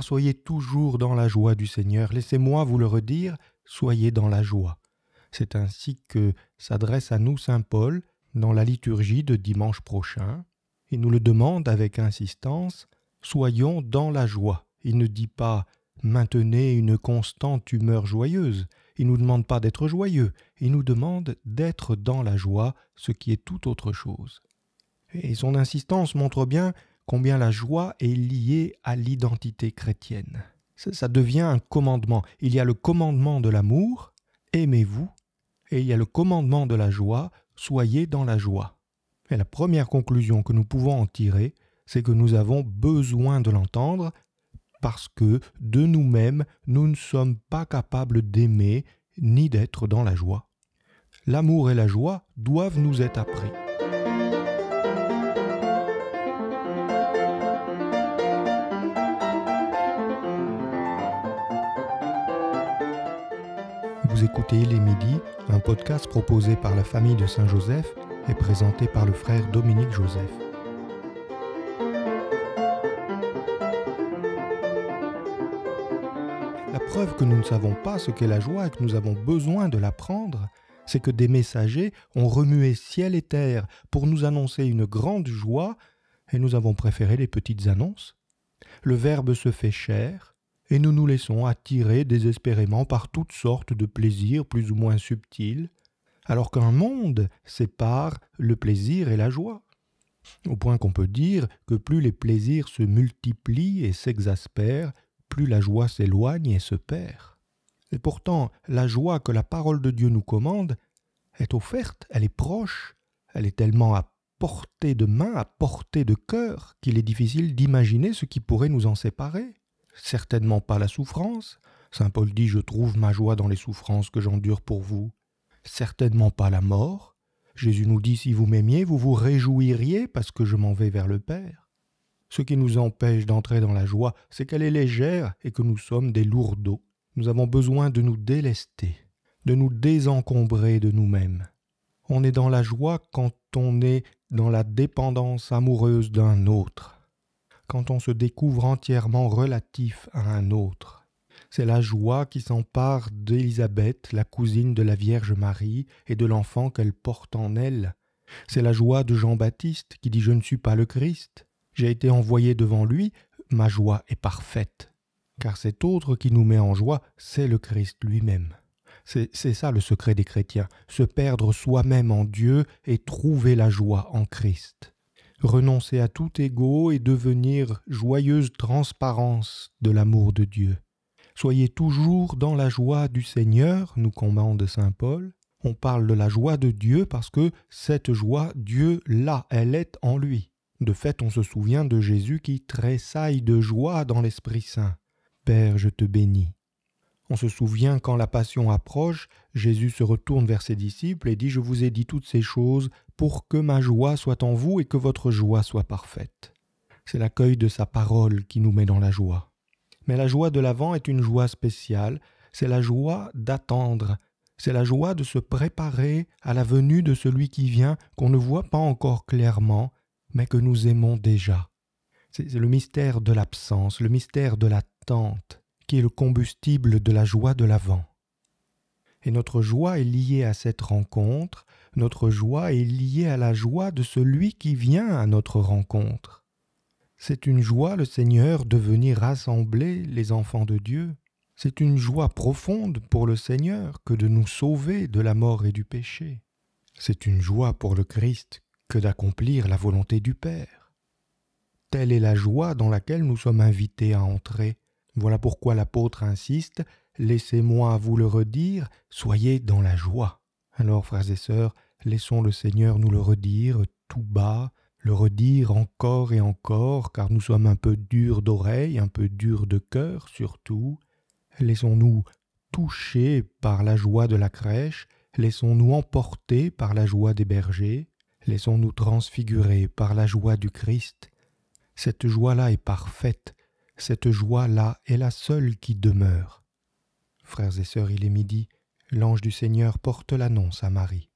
soyez toujours dans la joie du Seigneur. Laissez-moi vous le redire, soyez dans la joie. C'est ainsi que s'adresse à nous Saint Paul dans la liturgie de dimanche prochain. Il nous le demande avec insistance, soyons dans la joie. Il ne dit pas maintenez une constante humeur joyeuse. Il ne nous demande pas d'être joyeux, il nous demande d'être dans la joie, ce qui est tout autre chose. Et son insistance montre bien combien la joie est liée à l'identité chrétienne. Ça, devient un commandement. Il y a le commandement de l'amour, aimez-vous, et il y a le commandement de la joie, soyez dans la joie. Et la première conclusion que nous pouvons en tirer, c'est que nous avons besoin de l'entendre parce que de nous-mêmes, nous ne sommes pas capables d'aimer ni d'être dans la joie. L'amour et la joie doivent nous être appris. Vous écoutez Les Midi, un podcast proposé par la famille de Saint-Joseph et présenté par le frère Dominique Joseph. La preuve que nous ne savons pas ce qu'est la joie et que nous avons besoin de l'apprendre, c'est que des messagers ont remué ciel et terre pour nous annoncer une grande joie, et nous avons préféré les petites annonces. Le Verbe se fait chair, et nous nous laissons attirer désespérément par toutes sortes de plaisirs plus ou moins subtils, alors qu'un monde sépare le plaisir et la joie. Au point qu'on peut dire que plus les plaisirs se multiplient et s'exaspèrent, plus la joie s'éloigne et se perd. Et pourtant, la joie que la parole de Dieu nous commande est offerte, elle est proche, elle est tellement à portée de main, à portée de cœur, qu'il est difficile d'imaginer ce qui pourrait nous en séparer certainement pas la souffrance. Saint Paul dit Je trouve ma joie dans les souffrances que j'endure pour vous. Certainement pas la mort. Jésus nous dit Si vous m'aimiez, vous vous réjouiriez parce que je m'en vais vers le Père. Ce qui nous empêche d'entrer dans la joie, c'est qu'elle est légère et que nous sommes des lourdeaux. Nous avons besoin de nous délester, de nous désencombrer de nous-mêmes. On est dans la joie quand on est dans la dépendance amoureuse d'un autre quand on se découvre entièrement relatif à un autre. C'est la joie qui s'empare d'Élisabeth, la cousine de la Vierge Marie, et de l'enfant qu'elle porte en elle. C'est la joie de Jean-Baptiste qui dit Je ne suis pas le Christ. J'ai été envoyé devant lui, ma joie est parfaite. Car cet autre qui nous met en joie, c'est le Christ lui-même. C'est ça le secret des chrétiens, se perdre soi-même en Dieu et trouver la joie en Christ renoncer à tout égo et devenir joyeuse transparence de l'amour de Dieu. Soyez toujours dans la joie du Seigneur, nous commande Saint Paul. On parle de la joie de Dieu parce que cette joie, Dieu l'a, elle est en lui. De fait, on se souvient de Jésus qui tressaille de joie dans l'Esprit Saint. Père, je te bénis. On se souvient quand la passion approche, Jésus se retourne vers ses disciples et dit Je vous ai dit toutes ces choses pour que ma joie soit en vous et que votre joie soit parfaite. C'est l'accueil de sa parole qui nous met dans la joie. Mais la joie de l'avant est une joie spéciale, c'est la joie d'attendre, c'est la joie de se préparer à la venue de celui qui vient qu'on ne voit pas encore clairement, mais que nous aimons déjà. C'est le mystère de l'absence, le mystère de l'attente qui est le combustible de la joie de l'avant. Et notre joie est liée à cette rencontre, notre joie est liée à la joie de celui qui vient à notre rencontre. C'est une joie, le Seigneur, de venir rassembler les enfants de Dieu. C'est une joie profonde pour le Seigneur que de nous sauver de la mort et du péché. C'est une joie pour le Christ que d'accomplir la volonté du Père. Telle est la joie dans laquelle nous sommes invités à entrer voilà pourquoi l'apôtre insiste Laissez-moi vous le redire, soyez dans la joie. Alors, frères et sœurs, laissons le Seigneur nous le redire tout bas, le redire encore et encore, car nous sommes un peu durs d'oreille, un peu durs de cœur surtout. Laissons-nous toucher par la joie de la crèche, laissons-nous emporter par la joie des bergers, laissons-nous transfigurer par la joie du Christ. Cette joie-là est parfaite, cette joie-là est la seule qui demeure. Frères et sœurs, il est midi, l'ange du Seigneur porte l'annonce à Marie.